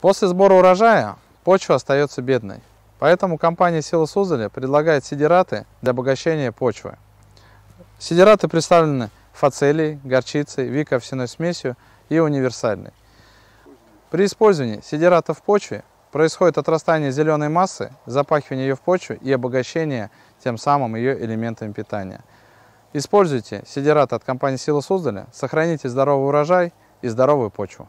После сбора урожая почва остается бедной, поэтому компания «Сила Сузоля» предлагает сидераты для обогащения почвы. Сидераты представлены фацелией, горчицей, викоовсяной смесью и универсальной. При использовании сидерата в почве происходит отрастание зеленой массы, запахивание ее в почву и обогащение тем самым ее элементами питания. Используйте сидераты от компании «Сила Суздаля», сохраните здоровый урожай и здоровую почву.